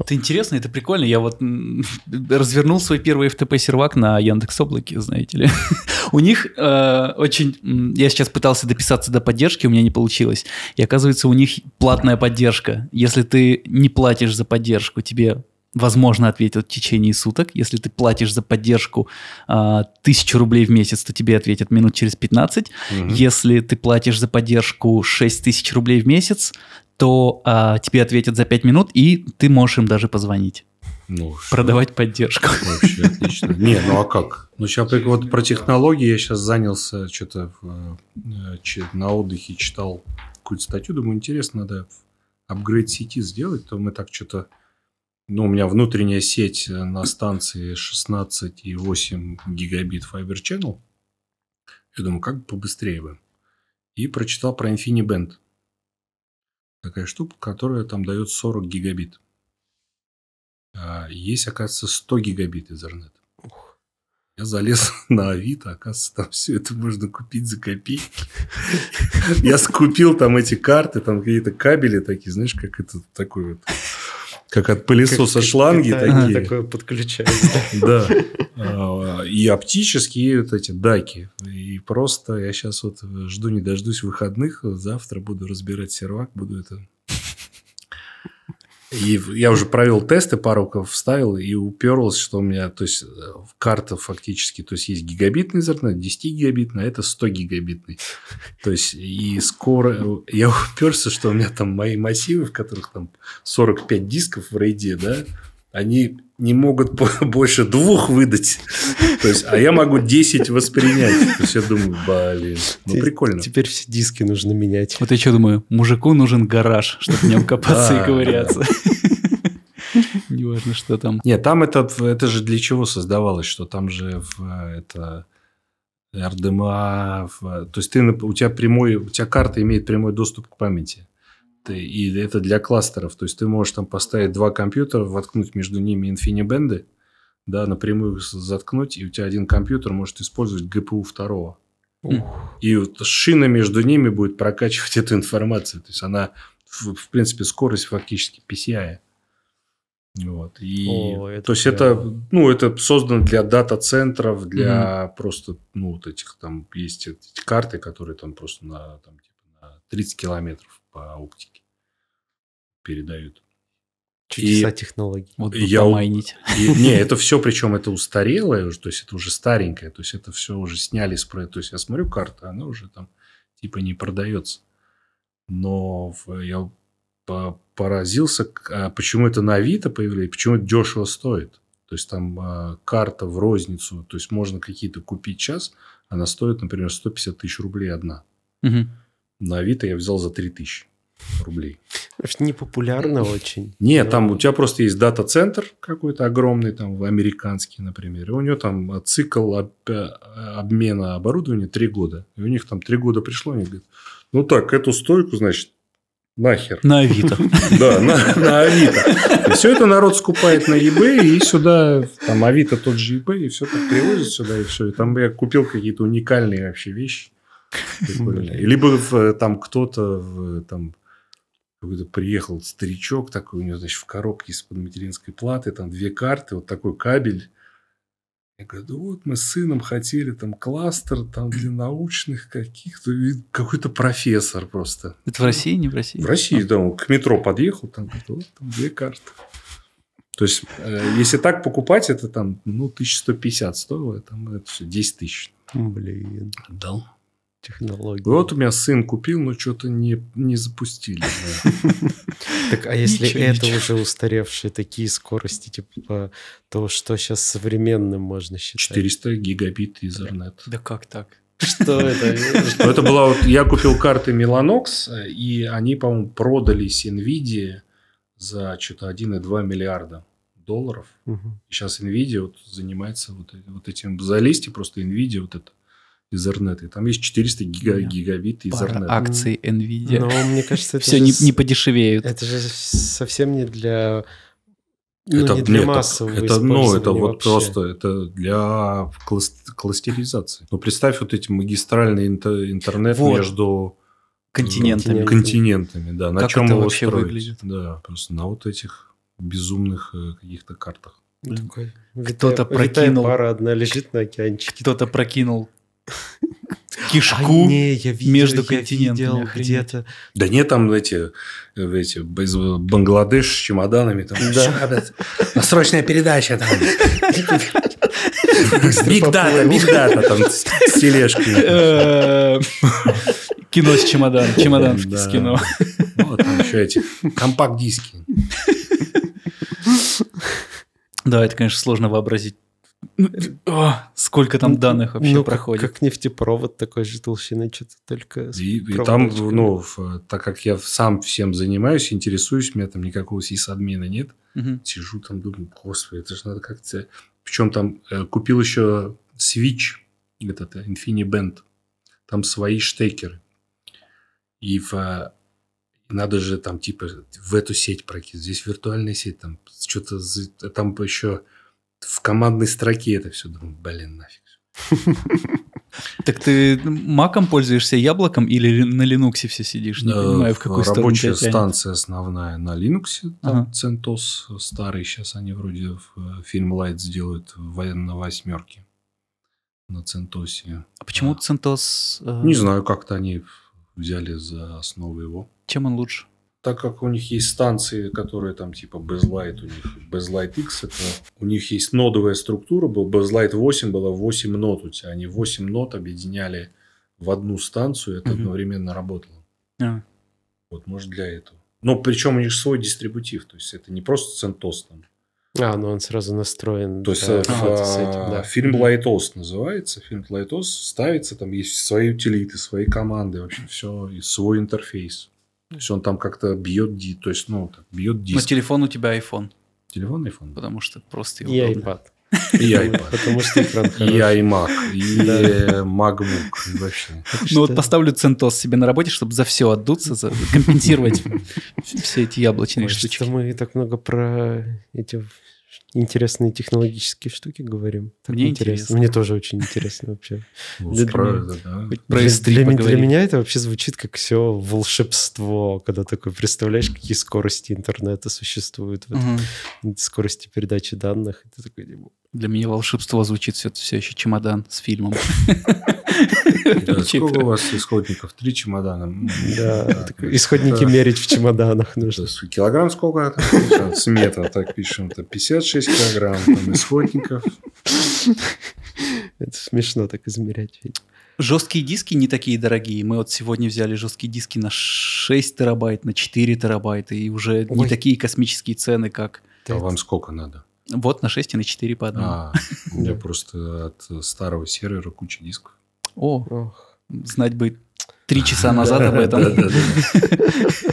Это интересно, это прикольно. Я вот развернул свой первый FTP-сервак на Яндекс Облаке, знаете ли. у них э, очень... Я сейчас пытался дописаться до поддержки, у меня не получилось. И оказывается, у них платная поддержка. Если ты не платишь за поддержку, тебе возможно, ответят в течение суток. Если ты платишь за поддержку а, тысячу рублей в месяц, то тебе ответят минут через 15. Угу. Если ты платишь за поддержку 6 тысяч рублей в месяц, то а, тебе ответят за 5 минут, и ты можешь им даже позвонить. Ну, Продавать что? поддержку. Ну, Вообще отлично. Не, ну а как? Ну, сейчас вот про технологии я сейчас занялся, что-то э, на отдыхе читал какую-то статью, думаю, интересно, надо апгрейд сети сделать, то мы так что-то... Ну, у меня внутренняя сеть э, на станции 16,8 гигабит Fiber Channel. Я думаю, как побыстрее бы. И прочитал про InfiniBand такая штука, которая там дает 40 гигабит. А есть, оказывается, 100 гигабит Ethernet. Ух. Я залез на Авито, оказывается, там все это можно купить за копейки. Я скупил там эти карты, там какие-то кабели такие, знаешь, как это такой вот как от пылесоса как, шланги как, такие. Такое подключается. Да. А, и оптические вот эти даки. И просто я сейчас вот жду не дождусь выходных. Завтра буду разбирать сервак, буду это и я уже провел тесты, пару вставил и уперлось, что у меня, то есть, э, карта фактически, то есть, есть гигабитный интернет, 10 гигабитный, а это 100 гигабитный. То есть, и скоро э, я уперся, что у меня там мои массивы, в которых там 45 дисков в рейде, да, они не могут больше двух выдать. То есть, а я могу 10 воспринять. То есть, я думаю, блин, ну прикольно. Теперь все диски нужно менять. Вот я что думаю, мужику нужен гараж, чтобы в нем копаться и ковыряться. Неважно, что там. Нет, там это, это же для чего создавалось, что там же в, это, RDMA, эм а, в, то есть ты, у тебя прямой, у тебя карта имеет прямой доступ к памяти и это для кластеров. То есть ты можешь там поставить два компьютера, воткнуть между ними инфинибенды, да, напрямую их заткнуть, и у тебя один компьютер может использовать ГПУ второго. Mm. И вот шина между ними будет прокачивать эту информацию. То есть она, в, в принципе, скорость фактически PCI. Вот. И, О, это то есть прям... это, ну, это создано для дата-центров, для mm просто, ну, вот этих там есть эти карты, которые там просто на, там, типа, на 30 километров по оптике передают. Чудеса и технологий. Вот я майнить. И, не, это все, причем это устарелое уже, то есть это уже старенькое, то есть это все уже сняли с То есть я смотрю карта она уже там типа не продается. Но я поразился, а почему это на Авито появляется, почему это дешево стоит. То есть там а, карта в розницу, то есть можно какие-то купить час, она стоит, например, 150 тысяч рублей одна. Угу. На Авито я взял за 3 тысячи рублей. Значит, непопулярно очень. Нет, там у тебя просто есть дата-центр какой-то огромный, там американский, например. И у него там цикл об, э, обмена оборудования три года. И у них там три года пришло, они говорят, ну так, эту стойку, значит, нахер. На Авито. Да, на Авито. Все это народ скупает на eBay, и сюда, там, Авито тот же eBay, и все так привозят сюда, и все. И там я купил какие-то уникальные вообще вещи. Либо э, там кто-то э, там какой-то приехал старичок такой, у него, значит, в коробке из-под материнской платы, там две карты, вот такой кабель. Я говорю, да вот мы с сыном хотели там кластер там для научных каких-то, какой-то профессор просто. Это в России, не в России? В России, да, он к метро подъехал, там, вот, там две карты. То есть, э, если так покупать, это там, ну, 1150 стоило, там это все 10 тысяч. Блин. Отдал технологии. Вот у меня сын купил, но что-то не, не запустили. Так, а если это уже устаревшие такие скорости, типа, то что сейчас современным можно считать? 400 гигабит Ethernet. Да как так? Что это? Это была вот... Я купил карты Melanox, и они, по-моему, продались NVIDIA за что-то 1,2 миллиарда долларов. Сейчас NVIDIA вот занимается вот, вот этим. Залезьте просто NVIDIA вот это Ethernet. И там есть 400 гига, гигабит Ethernet. Пара акций NVIDIA. Но ну, мне кажется, это все же, не, не подешевеют. Это же совсем не для ну, это, не для нет, массового это, ну, это вот вообще. просто это для кластеризации. Ну, представь вот эти магистральные интернет вот. между континентами. континентами, да. На как чем это его вообще строить? выглядит? Да, просто на вот этих безумных э, каких-то картах. Кто-то прокинул. пара одна лежит на океанчике. Кто-то прокинул кишку а, не, я видел, между континентами. где-то. Да нет, там эти, эти из Бангладеш с чемоданами. Там, да. Ну, срочная передача. Там. Биг дата, биг дата там с тележкой. Э, кино с чемоданом, чемодан с кино. Вот ну, а там еще эти компакт-диски. Да, это, конечно, сложно вообразить ну, э, о, сколько там ну, данных вообще ну, проходит? Как, как нефтепровод такой же толщины, что-то только... И, и там, ну, в, э, так как я сам всем занимаюсь, интересуюсь, у меня там никакого сисадмина нет. Угу. Сижу там, думаю, господи, это же надо как-то... Причем там э, купил еще Switch, этот э, InfiniBand. Там свои штекеры. И в, надо же там типа в эту сеть прокинуть. Здесь виртуальная сеть, там что-то... Там еще в командной строке это все. Думаю, блин, нафиг. Так ты маком пользуешься, яблоком или на Linux все сидишь? Не понимаю, в какой Рабочая станция основная на Linux, там CentOS старый, сейчас они вроде фильм э, Light сделают на восьмерке на CentOS. А почему CentOS? Э, Не знаю, как-то они взяли за основу его. Чем он лучше? так как у них есть станции, которые там типа безлайт у них Bezlight X, это, у них есть нодовая структура, был безлайт 8, было 8 нот у тебя, они 8 нот объединяли в одну станцию, это угу. одновременно работало. А. Вот, может, для этого. Но причем у них свой дистрибутив, то есть это не просто CentOS там. А, ну он сразу настроен. То есть да, а, с этим, да. фильм э, Lighthouse называется. Фильм Lighthouse ставится, там есть свои утилиты, свои команды, вообще все, и свой интерфейс. То есть он там как-то бьет, то есть, ну, так, бьет диск. Но телефон у тебя iPhone. Телефон iPhone. Потому что просто и удобно. iPad. И iPad. Потому что экран хороший. И iMac, и MacBook вообще. Ну вот поставлю Центос себе на работе, чтобы за все отдуться, за компенсировать все эти яблочные штучки. мы так много про эти интересные технологические штуки говорим. Так Мне интересно. интересно. Мне тоже очень интересно вообще. Ну, для меня это вообще звучит как все волшебство, когда такой представляешь, какие скорости интернета существуют, скорости передачи данных. ты такой, типа, для меня волшебство звучит все, все еще чемодан с фильмом. Сколько у вас исходников? Три чемодана. Исходники мерить в чемоданах нужно. Килограмм сколько? С мета, так пишем. 56 килограмм исходников. Это смешно так измерять. Жесткие диски не такие дорогие. Мы вот сегодня взяли жесткие диски на 6 терабайт, на 4 терабайта, и уже не такие космические цены, как... А вам сколько надо? Вот на 6 и на 4 по одному. А, у меня просто от старого сервера куча дисков. О, знать бы три часа назад об этом.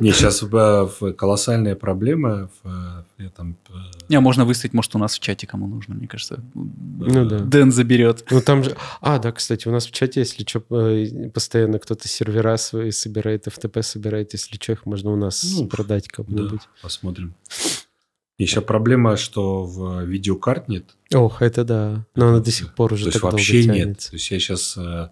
Не, сейчас э, колоссальная проблема. Э, э, Не, можно выставить, может, у нас в чате кому нужно, мне кажется. Ну да. Дэн заберет. Ну там же... А, да, кстати, у нас в чате, если что, постоянно кто-то сервера свои собирает, FTP собирает, если что, их можно у нас ну, продать кому-нибудь. Посмотрим. Еще проблема, что в видеокарт нет. Ох, это да. Но она до сих пор уже То есть вообще нет. То есть я сейчас... Э,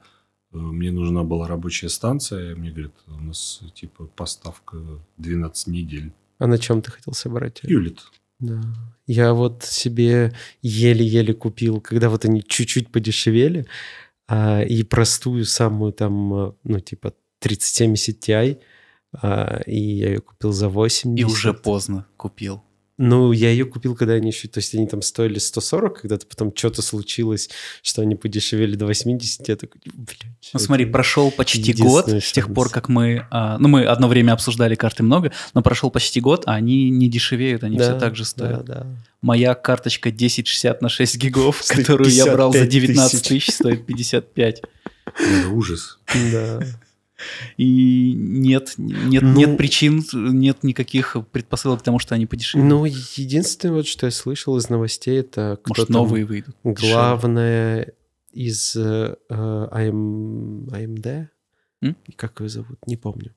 мне нужна была рабочая станция. Мне говорят, у нас типа поставка 12 недель. А на чем ты хотел собрать? Юлит. Да. Я вот себе еле-еле купил, когда вот они чуть-чуть подешевели, а, и простую самую там, э, ну, типа 3070 Ti, а, и я ее купил за 8. И уже поздно купил. Ну, я ее купил, когда они еще... То есть они там стоили 140, когда-то потом что-то случилось, что они подешевели до 80. Я такой, блядь. Ну, смотри, прошел почти год шанс. с тех пор, как мы... А, ну, мы одно время обсуждали карты много, но прошел почти год, а они не дешевеют, они да, все так же стоят. Да, да. Моя карточка 1060 на 6 гигов, которую я брал за 19 тысяч, стоит 55. ужас. Да и нет, нет, ну, нет причин, нет никаких предпосылок к тому, что они подешевле. Ну, единственное, вот, что я слышал из новостей, это... Кто Может, новые выйдут. Главное из э, AMD, э, М? как ее зовут, не помню.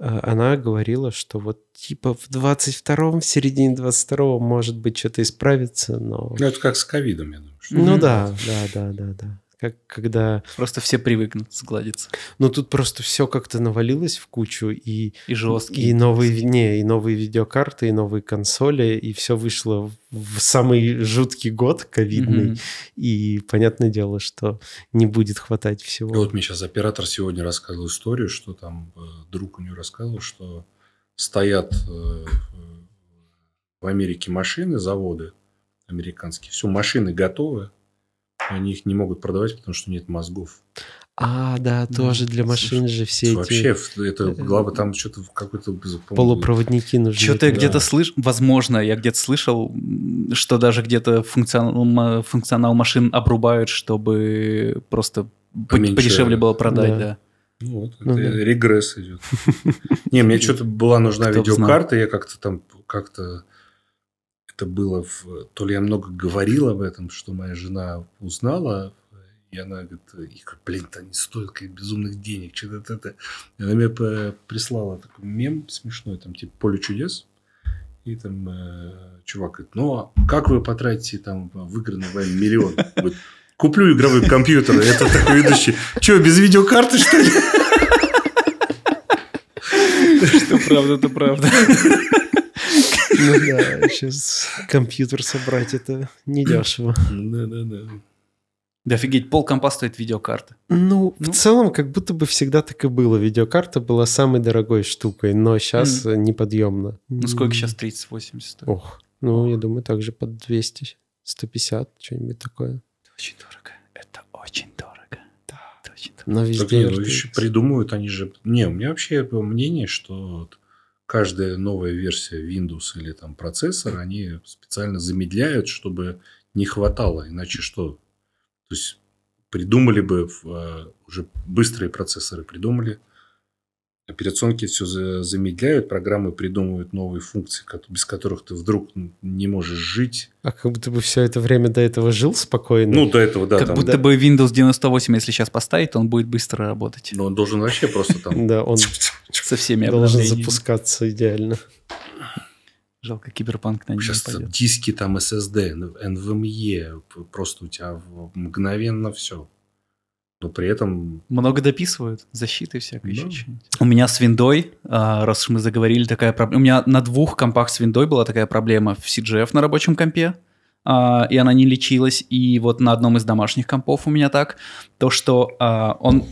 Э, она говорила, что вот типа в 22-м, в середине 22-го может быть что-то исправится, но... Ну, это как с ковидом, я думаю. Что... Ну, да, да, да, да, да как когда... Просто все привыкнут сгладиться. Ну, тут просто все как-то навалилось в кучу, и... И жесткие. И новые, не, и новые видеокарты, и новые консоли, и все вышло в самый жуткий год ковидный, mm-hmm. и понятное дело, что не будет хватать всего. И ну, вот мне сейчас оператор сегодня рассказывал историю, что там э, друг у него рассказывал, что стоят э, в Америке машины, заводы американские, все, машины готовы, они их не могут продавать, потому что нет мозгов. А, да, тоже для машин же все Вообще, эти... Вообще, это э, глава там что-то какой-то... Полупроводники нужны. Что-то я да. где-то слышал, возможно, я где-то слышал, что даже где-то функционал, функционал машин обрубают, чтобы просто Поменьше, подешевле было продать, да. да. Ну вот, ну, да. регресс идет. Не, мне что-то была нужна видеокарта, я как-то там как-то это было, в... то ли я много говорил об этом, что моя жена узнала, и она говорит, Игорь, блин, это не стоит как безумных денег, что-то это. Она мне прислала такой мем смешной, там типа «Поле чудес», и там э, чувак говорит, ну, а как вы потратите там выигранный вами миллион? Говорит, Куплю игровой компьютер. Это такой ведущий. Че, без видеокарты, что ли? Что правда, то правда. Ну да, сейчас компьютер собрать это недешево. Да-да-да. Да офигеть, пол компа стоит видеокарта. Ну, ну, в ну. целом, как будто бы всегда так и было. Видеокарта была самой дорогой штукой, но сейчас mm. неподъемно. Ну, сколько сейчас 3080 стоит? Ох, ну, Ох. я думаю, также под 200, 150, что-нибудь такое. Это очень дорого. Это очень дорого. Да. Это очень дорого. Но везде так, нет, ну, еще придумывают, они же... Не, у меня вообще мнение, что каждая новая версия Windows или там процессор, они специально замедляют, чтобы не хватало, иначе что? То есть придумали бы а, уже быстрые процессоры, придумали Операционки все замедляют, программы придумывают новые функции, без которых ты вдруг не можешь жить. А как будто бы все это время до этого жил спокойно. Ну, до этого, да. Как там, будто да. бы Windows 98, если сейчас поставить, он будет быстро работать. Но он должен вообще просто там... Да, он со всеми должен запускаться идеально. Жалко, киберпанк на Сейчас диски там SSD, NVMe, просто у тебя мгновенно все но при этом... Много дописывают, защиты всякие. да. еще У меня с виндой, а, раз уж мы заговорили, такая проблема... У меня на двух компах с виндой была такая проблема в CGF на рабочем компе, а, и она не лечилась, и вот на одном из домашних компов у меня так, то, что а, он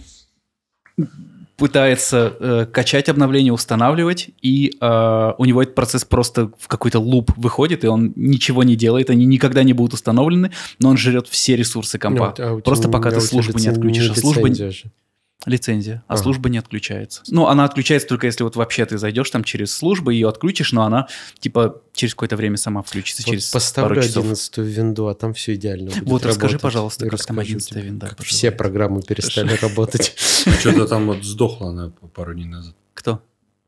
пытается э, качать обновление, устанавливать, и э, у него этот процесс просто в какой-то луп выходит, и он ничего не делает, они никогда не будут установлены, но он жрет все ресурсы компа. Нет, а тебя, просто пока а ты службу не отключишь, а служба... Же лицензия, а ага. служба не отключается. Ну, она отключается только если вот вообще ты зайдешь там через службу, ее отключишь, но она типа через какое-то время сама включится, вот через поставлю пару часов. винду, а там все идеально будет Вот работать. расскажи, пожалуйста, И как расскажу, там 11 винда. Как все программы перестали Хорошо. работать. Что-то там вот сдохла она пару дней назад. Кто?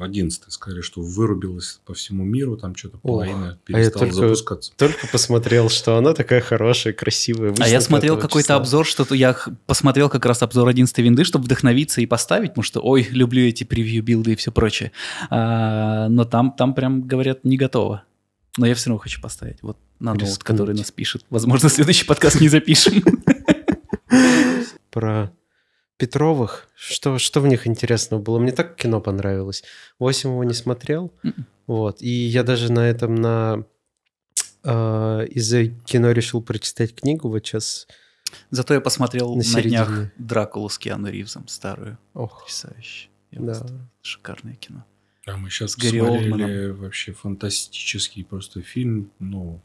11 сказали, что вырубилась по всему миру, там что-то половина О, перестала а я только, запускаться. Только посмотрел, что она такая хорошая, красивая. А я смотрел какой-то обзор, что-то я посмотрел как раз обзор 11 винды, чтобы вдохновиться и поставить, потому что, ой, люблю эти превью-билды и все прочее. А, но там, там прям говорят, не готово. Но я все равно хочу поставить. Вот на ноут, который нас пишет. Возможно, следующий подкаст не запишем. Про Петровых, что, что в них интересного было? Мне так кино понравилось. Восемь его не смотрел. М-м. Вот. И я даже на этом, на э, из-за кино решил прочитать книгу. Вот сейчас Зато я посмотрел на, на днях Дракулу с Киану Ривзом, старую. Ох. Потрясающе. Я да. Шикарное кино. А мы сейчас с Гарри посмотрели Олдманом. вообще фантастический просто фильм, ну,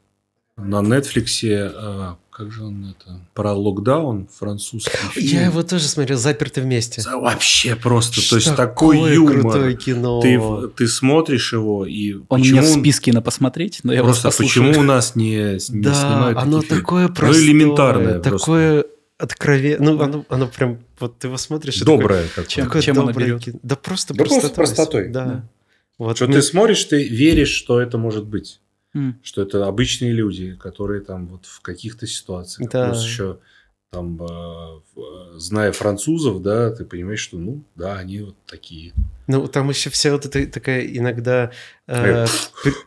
на Netflix, а, как же он это, про локдаун французский фильм. Я его тоже смотрел, заперты вместе. вообще просто, Что то есть такой юмор. крутое кино. Ты, ты смотришь его и... Он почему... у меня в списке на посмотреть, но я Просто почему у нас не, не да, снимают оно такое фильмы? Ну, простое, ну, элементарное такое откровенное, ну оно, оно прям, вот ты его смотришь... Доброе. какое чем, чем оно берет? Кино. Да просто да простотой. простотой. Да. да. Вот Что мы... ты смотришь, ты веришь, что это может быть что это обычные люди, которые там вот в каких-то ситуациях. Да. Плюс еще там, э, э, зная французов, да, ты понимаешь, что, ну, да, они вот такие. Ну, там еще вся вот эта такая иногда э,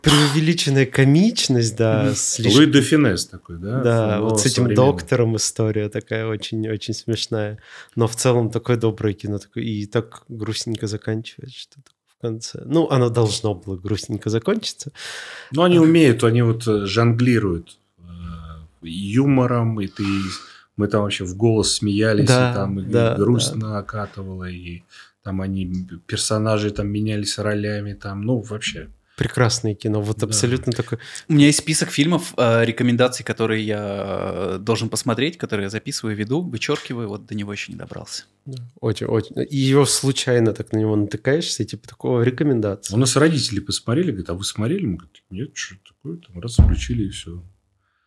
преувеличенная комичность, да. Слишком... Луи де Финес такой, да? Да, вот с этим доктором история такая очень-очень смешная. Но в целом такое доброе кино, такое, и так грустненько заканчивается что такое конце. Ну, оно должно было грустненько закончиться. Но ну, они умеют, они вот э, жонглируют э, юмором, и ты... Мы там вообще в голос смеялись, да, и там и да, грусть да. накатывала, и там они, персонажи там менялись ролями, там, ну, вообще прекрасное кино. Вот да. абсолютно такое. У меня есть список фильмов, э, рекомендаций, которые я э, должен посмотреть, которые я записываю, веду, вычеркиваю. Вот до него еще не добрался. Очень, очень. И его случайно так на него натыкаешься, типа такого рекомендации. У нас родители посмотрели, говорят, а вы смотрели? Мы говорим, нет, что такое, там раз включили и все.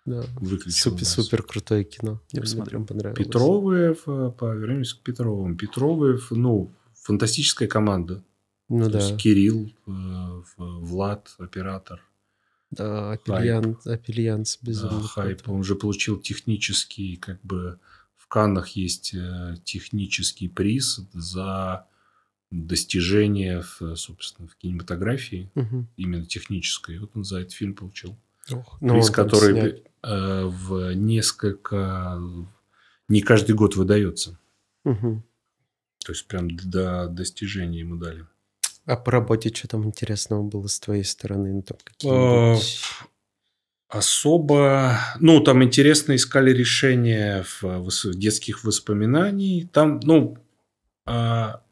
Да. супер, супер крутое кино. Я посмотрел. Мне прям понравилось. Петровых, э, повернемся к Петровым. Петровых, ну, фантастическая команда. Ну, То да. есть Кирилл, э, Влад, оператор. Да, Апельян, Апельянс безумно. Да, хайп. Он уже получил технический, как бы, в Каннах есть э, технический приз за достижение, в, собственно, в кинематографии, угу. именно технической. Вот он за этот фильм получил. Ох, ну приз, который снят. Э, в несколько... Не каждый год выдается. Угу. То есть прям до достижения ему дали. А по работе что там интересного было с твоей стороны? Ну, там какие-нибудь... Э, особо, ну, там интересно искали решения в детских воспоминаний. Там, ну, а,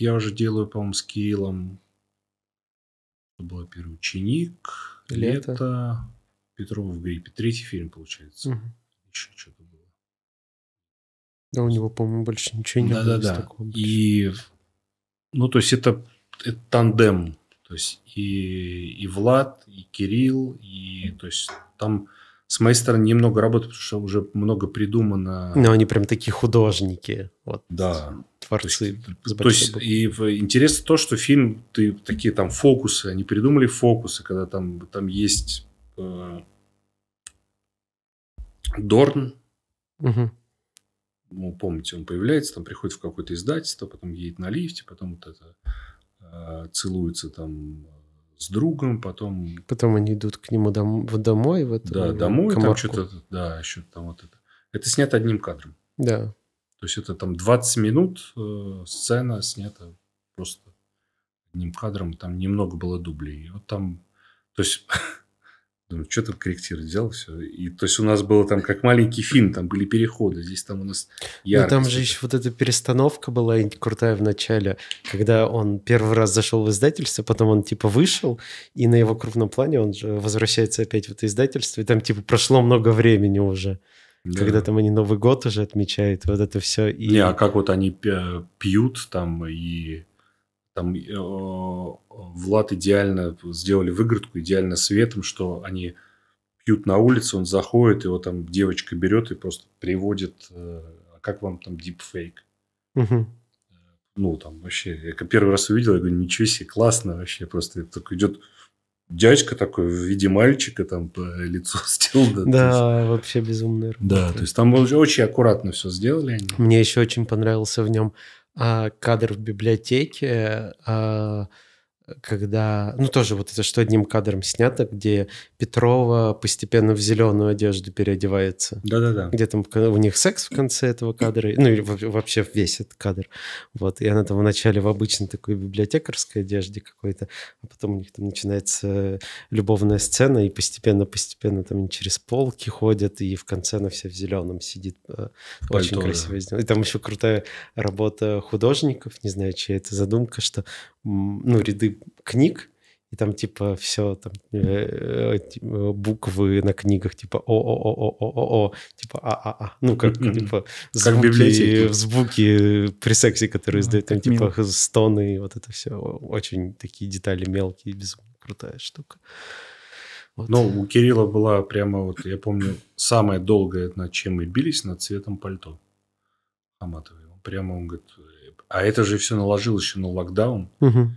я уже делаю, по-моему, с Кириллом. Это был первый ученик. Лето. Лето. Петров в гриппе. Третий фильм, получается. Угу. Еще что-то было. Да, у него, по-моему, больше ничего не да, было. Да-да-да. И, ну, то есть это это тандем. То есть и, и Влад, и Кирилл, и то есть там с моей стороны немного работы, потому что уже много придумано. Но они прям такие художники, вот. Да. Творцы. То есть, то есть и интересно то, что фильм, ты такие там фокусы, они придумали фокусы, когда там там есть э, Дорн. Угу. Ну, помните, он появляется, там приходит в какое-то издательство, потом едет на лифте, потом вот это Э, целуются там с другом, потом... Потом они идут к нему дом... домой, вот Да, домой, там что-то, да, еще там вот это. Это снято одним кадром. Да. То есть это там 20 минут э, сцена снята просто одним кадром, там немного было дублей. И вот там, то есть Думаю, ну, что там корректировать, взял все. И, то есть у нас было там как маленький фильм, там были переходы, здесь там у нас яркость. Ну, там же еще вот эта перестановка была крутая в начале, когда он первый раз зашел в издательство, потом он типа вышел, и на его крупном плане он же возвращается опять в это издательство, и там типа прошло много времени уже. Да. Когда там они Новый год уже отмечают, вот это все. И... Не, а как вот они э, пьют там и там э, Влад идеально сделали выгородку, идеально светом, что они пьют на улице, он заходит, его там девочка берет и просто приводит, э, «А как вам там дипфейк. Угу. Ну, там вообще, я первый раз увидел, я говорю, ничего себе, классно вообще, просто так идет дядька такой в виде мальчика, там лицо сделано. Да, есть... вообще безумный. Да, то есть там очень аккуратно все сделали Мне еще очень понравился в нем а, кадр в библиотеке, а, когда, ну тоже вот это что одним кадром снято, где Петрова постепенно в зеленую одежду переодевается. Да-да-да. Где там у них секс в конце этого кадра, ну или вообще весь этот кадр. Вот, и она там вначале в обычной такой библиотекарской одежде какой-то, а потом у них там начинается э, любовная сцена, и постепенно-постепенно там через полки ходят, и в конце она вся в зеленом сидит. Э, пальто, Очень красиво да. сделано. И там еще крутая работа художников, не знаю, чья это задумка, что ну, ряды книг, и там типа все там э, э, э, буквы на книгах типа о о о о о о типа а а а ну как типа звуки, как библиотеки. звуки при сексе которые ну, издают там типа стоны вот это все очень такие детали мелкие безумно крутая штука вот. но у Кирилла была прямо вот я помню самая долгая над чем мы бились над цветом пальто Хаматовой прямо он говорит а это же все наложилось еще на локдаун. Угу.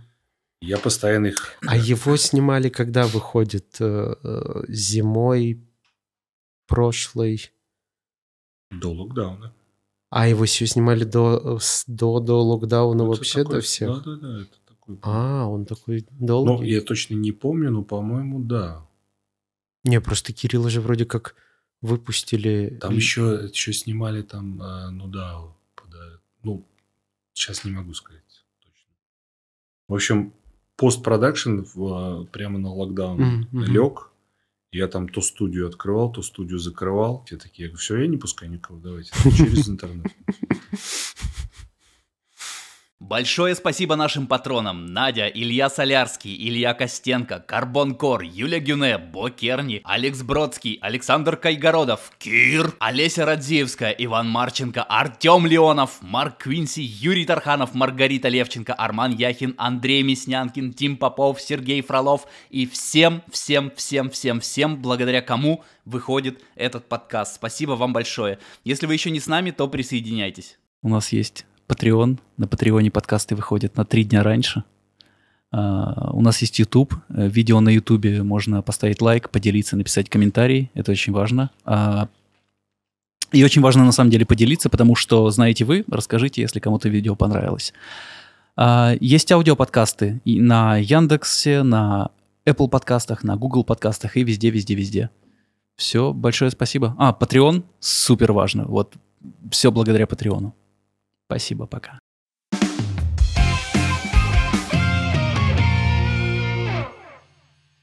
Я постоянно их... А его снимали, когда выходит? Э, э, зимой, прошлой? До локдауна. А его все снимали до, до, до локдауна это вообще такой, до всех? Да, да, да. Это такой... А, он такой долгий? Ну, я точно не помню, но, по-моему, да. Не, просто Кирилла же вроде как выпустили... Там еще, еще снимали там, э, ну да, ну, Сейчас не могу сказать точно. В общем, постпродакшн а, прямо на локдаун mm-hmm. лег. Я там то студию открывал, то студию закрывал. Все такие, я говорю, все, я не пускаю никого, давайте. Через интернет. Большое спасибо нашим патронам Надя, Илья Солярский, Илья Костенко, Карбон Кор, Юля Гюне, Бо Керни, Алекс Бродский, Александр Кайгородов, Кир, Олеся Радзеевская, Иван Марченко, Артем Леонов, Марк Квинси, Юрий Тарханов, Маргарита Левченко, Арман Яхин, Андрей Мяснянкин, Тим Попов, Сергей Фролов и всем, всем, всем, всем, всем, благодаря кому выходит этот подкаст. Спасибо вам большое. Если вы еще не с нами, то присоединяйтесь. У нас есть Patreon. На Патреоне подкасты выходят на три дня раньше. А, у нас есть YouTube. Э, видео на YouTube можно поставить лайк, поделиться, написать комментарий. Это очень важно. А, и очень важно на самом деле поделиться, потому что знаете вы, расскажите, если кому-то видео понравилось. А, есть аудиоподкасты на Яндексе, на Apple подкастах, на Google подкастах и везде, везде, везде. Все, большое спасибо. А, Patreon, супер важно. Вот, все благодаря Патреону. Спасибо, пока.